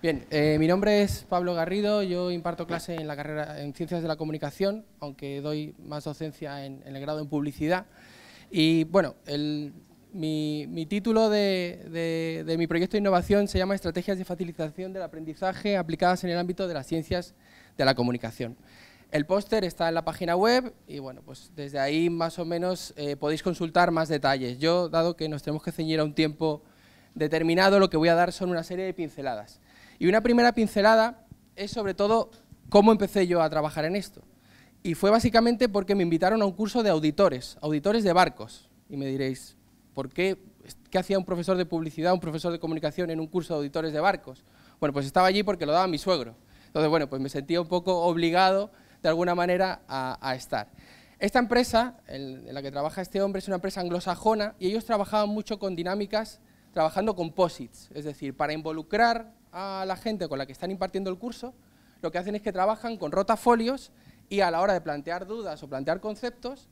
Bien, eh, mi nombre es Pablo Garrido, yo imparto clase en la carrera en Ciencias de la Comunicación, aunque doy más docencia en, el grado en Publicidad. Y bueno, mi, título de, mi proyecto de innovación se llama Estrategias de Facilitación del Aprendizaje aplicadas en el ámbito de las ciencias de la comunicación. El póster está en la página web y bueno, pues desde ahí más o menos eh, podéis consultar más detalles. Yo, dado que nos tenemos que ceñir a un tiempo determinado, lo que voy a dar son una serie de pinceladas. Y una primera pincelada es sobre todo cómo empecé yo a trabajar en esto. Y fue básicamente porque me invitaron a un curso de auditores, auditores de barcos. Y me diréis, ¿por qué? ¿Qué hacía un profesor de publicidad, un profesor de comunicación en un curso de auditores de barcos? Bueno, pues estaba allí porque lo daba mi suegro. Entonces, bueno, pues me sentía un poco obligado, de alguna manera, a, a estar. Esta empresa, en la que trabaja este hombre, es una empresa anglosajona y ellos trabajaban mucho con dinámicas trabajando con posits, es decir, para involucrar a la gente con la que están impartiendo el curso, lo que hacen es que trabajan con rotafolios y a la hora de plantear dudas o plantear conceptos,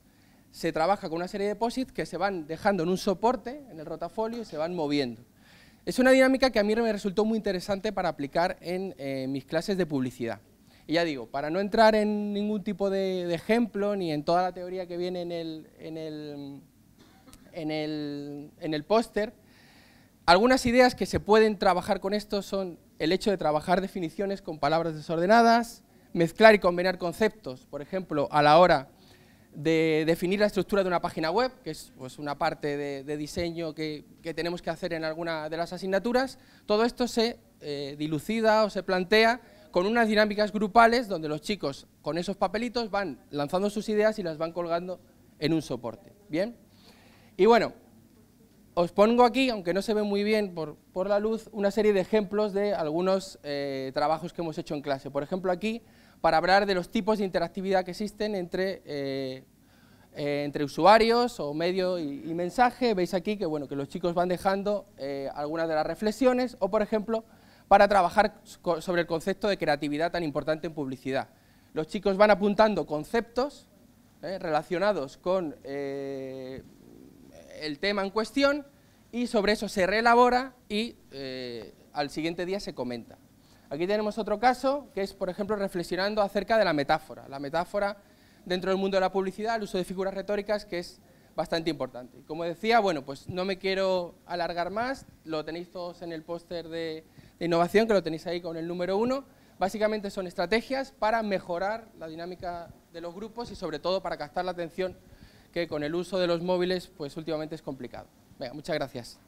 se trabaja con una serie de posits que se van dejando en un soporte, en el rotafolio, y se van moviendo. Es una dinámica que a mí me resultó muy interesante para aplicar en eh, mis clases de publicidad. Y ya digo, para no entrar en ningún tipo de, ejemplo ni en toda la teoría que viene en el, en en el, en el póster, algunas ideas que se pueden trabajar con esto son el hecho de trabajar definiciones con palabras desordenadas, mezclar y combinar conceptos, por ejemplo, a la hora de definir la estructura de una página web, que es pues, una parte de, diseño que, tenemos que hacer en alguna de las asignaturas, todo esto se eh, dilucida o se plantea con unas dinámicas grupales donde los chicos con esos papelitos van lanzando sus ideas y las van colgando en un soporte. ¿bien? Y bueno, os pongo aquí, aunque no se ve muy bien por, la luz, una serie de ejemplos de algunos eh, trabajos que hemos hecho en clase. Por ejemplo, aquí, para hablar de los tipos de interactividad que existen entre, eh, eh, entre usuarios o medio y, y, mensaje, veis aquí que, bueno, que los chicos van dejando algunas de las reflexiones, o por ejemplo, para trabajar sobre el concepto de creatividad tan importante en publicidad. Los chicos van apuntando conceptos relacionados con el tema en cuestión y sobre eso se reelabora y eh, al siguiente día se comenta. Aquí tenemos otro caso que es, por ejemplo, reflexionando acerca de la metáfora. La metáfora dentro del mundo de la publicidad, el uso de figuras retóricas, que es bastante importante. Como decía, bueno, pues no me quiero alargar más, lo tenéis todos en el póster de, de innovación, que lo tenéis ahí con el número uno. Básicamente son estrategias para mejorar la dinámica de los grupos y sobre todo para captar la atención, que con el uso de los móviles, pues últimamente es complicado muchas gracias.